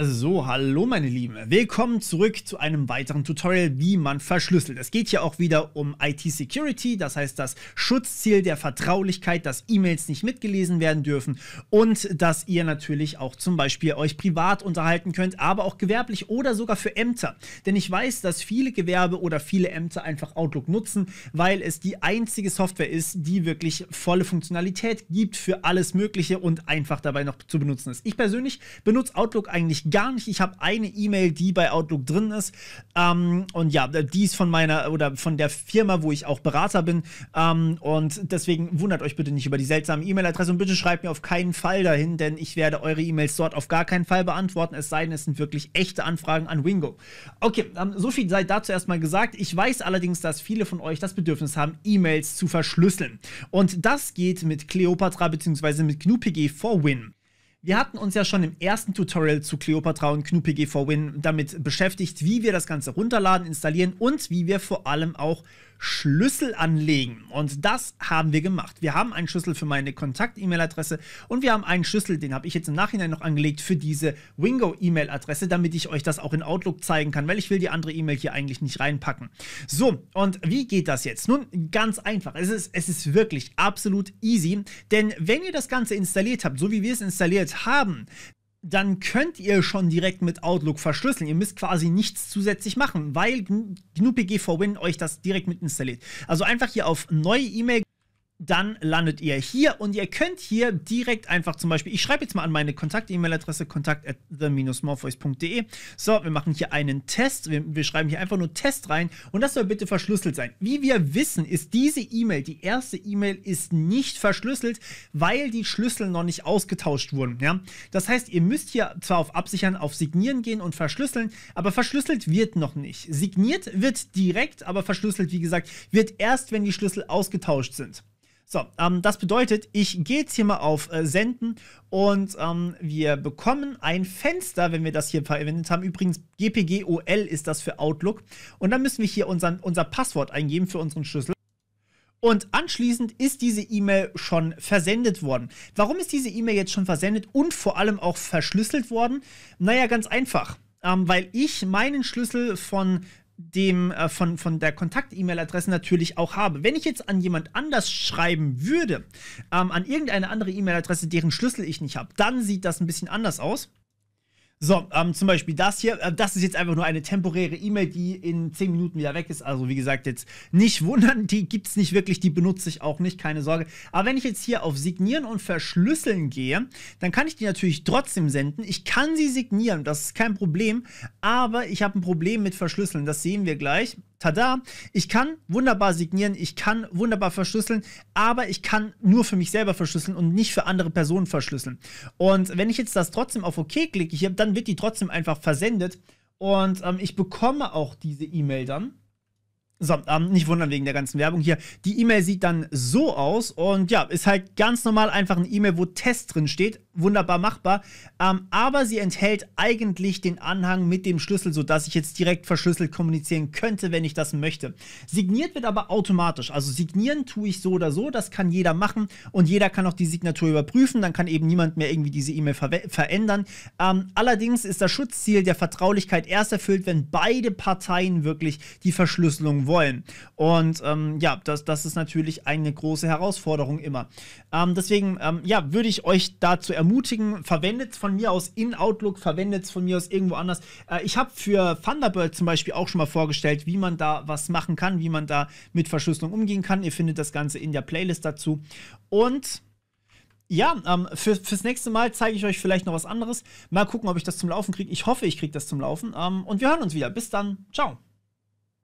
Also so, hallo meine Lieben. Willkommen zurück zu einem weiteren Tutorial, wie man verschlüsselt. Es geht hier auch wieder um IT-Security, das heißt das Schutzziel der Vertraulichkeit, dass E-Mails nicht mitgelesen werden dürfen und dass ihr natürlich auch zum Beispiel euch privat unterhalten könnt, aber auch gewerblich oder sogar für Ämter. Denn ich weiß, dass viele Gewerbe oder viele Ämter einfach Outlook nutzen, weil es die einzige Software ist, die wirklich volle Funktionalität gibt für alles Mögliche und einfach dabei noch zu benutzen ist. Ich persönlich benutze Outlook eigentlich gar nicht. Ich habe eine E-Mail, die bei Outlook drin ist. Ähm, und ja, die ist von meiner oder von der Firma, wo ich auch Berater bin. Ähm, und deswegen wundert euch bitte nicht über die seltsame E-Mail-Adresse und bitte schreibt mir auf keinen Fall dahin, denn ich werde eure E-Mails dort auf gar keinen Fall beantworten, es sei denn, es sind wirklich echte Anfragen an Wingo. Okay, ähm, so viel sei dazu erstmal gesagt. Ich weiß allerdings, dass viele von euch das Bedürfnis haben, E-Mails zu verschlüsseln. Und das geht mit Cleopatra bzw. mit GnuPG for Win. Wir hatten uns ja schon im ersten Tutorial zu Cleopatra und GNU-PG4Win damit beschäftigt, wie wir das Ganze runterladen, installieren und wie wir vor allem auch Schlüssel anlegen. Und das haben wir gemacht. Wir haben einen Schlüssel für meine Kontakt-E-Mail-Adresse und wir haben einen Schlüssel, den habe ich jetzt im Nachhinein noch angelegt, für diese Wingo-E-Mail-Adresse, damit ich euch das auch in Outlook zeigen kann, weil ich will die andere E-Mail hier eigentlich nicht reinpacken. So, und wie geht das jetzt? Nun, ganz einfach. Es ist, es ist wirklich absolut easy, denn wenn ihr das Ganze installiert habt, so wie wir es installiert haben, dann könnt ihr schon direkt mit Outlook verschlüsseln. Ihr müsst quasi nichts zusätzlich machen, weil gnupg 4 Win euch das direkt mit installiert. Also einfach hier auf neue E-Mail dann landet ihr hier und ihr könnt hier direkt einfach zum Beispiel, ich schreibe jetzt mal an meine Kontakt-E-Mail-Adresse kontakt at the-morpheus.de. So, wir machen hier einen Test. Wir, wir, schreiben hier einfach nur Test rein und das soll bitte verschlüsselt sein. Wie wir wissen, ist diese E-Mail, die erste E-Mail ist nicht verschlüsselt, weil die Schlüssel noch nicht ausgetauscht wurden. Ja? Das heißt, ihr müsst hier zwar auf Absichern, auf Signieren gehen und verschlüsseln, aber verschlüsselt wird noch nicht. Signiert wird direkt, aber verschlüsselt, wie gesagt, wird erst, wenn die Schlüssel ausgetauscht sind. So, ähm, das bedeutet, ich gehe jetzt hier mal auf äh, Senden und ähm, wir bekommen ein Fenster, wenn wir das hier verwendet haben. Übrigens, GPGOL ist das für Outlook. Und dann müssen wir hier unseren, unser Passwort eingeben für unseren Schlüssel. Und anschließend ist diese E-Mail schon versendet worden. Warum ist diese E-Mail jetzt schon versendet und vor allem auch verschlüsselt worden? Naja, ganz einfach. Ähm, weil ich meinen Schlüssel von dem, äh, von, von der Kontakt-E-Mail-Adresse natürlich auch habe. Wenn ich jetzt an jemand anders schreiben würde, ähm, an irgendeine andere E-Mail-Adresse, deren Schlüssel ich nicht habe, dann sieht das ein bisschen anders aus. So, ähm, zum Beispiel das hier. Äh, das ist jetzt einfach nur eine temporäre E-Mail, die in 10 Minuten wieder weg ist. Also, wie gesagt, jetzt nicht wundern. Die gibt es nicht wirklich. Die benutze ich auch nicht. Keine Sorge. Aber wenn ich jetzt hier auf Signieren und Verschlüsseln gehe, dann kann ich die natürlich trotzdem senden. Ich kann sie signieren. Das ist kein Problem. Aber ich habe ein Problem mit Verschlüsseln. Das sehen wir gleich tada, ich kann wunderbar signieren, ich kann wunderbar verschlüsseln, aber ich kann nur für mich selber verschlüsseln und nicht für andere Personen verschlüsseln. Und wenn ich jetzt das trotzdem auf OK klicke, hier, dann wird die trotzdem einfach versendet und ähm, ich bekomme auch diese E-Mail dann. So, ähm, nicht wundern wegen der ganzen Werbung hier. Die E-Mail sieht dann so aus und ja, ist halt ganz normal einfach eine E-Mail, wo Test drin steht, wunderbar machbar. Ähm, aber sie enthält eigentlich den Anhang mit dem Schlüssel, sodass ich jetzt direkt verschlüsselt kommunizieren könnte, wenn ich das möchte. Signiert wird aber automatisch. Also signieren tue ich so oder so. Das kann jeder machen und jeder kann auch die Signatur überprüfen. Dann kann eben niemand mehr irgendwie diese E-Mail ver verändern. Ähm, allerdings ist das Schutzziel der Vertraulichkeit erst erfüllt, wenn beide Parteien wirklich die Verschlüsselung wollen. Und ähm, ja, das, das ist natürlich eine große Herausforderung immer. Ähm, deswegen, ähm, ja, würde ich euch dazu ermutigen, ermutigen, verwendet von mir aus in Outlook, verwendet es von mir aus irgendwo anders. Äh, ich habe für Thunderbird zum Beispiel auch schon mal vorgestellt, wie man da was machen kann, wie man da mit Verschlüsselung umgehen kann. Ihr findet das Ganze in der Playlist dazu. Und ja, ähm, für, fürs nächste Mal zeige ich euch vielleicht noch was anderes. Mal gucken, ob ich das zum Laufen kriege. Ich hoffe, ich kriege das zum Laufen. Ähm, und wir hören uns wieder. Bis dann. Ciao.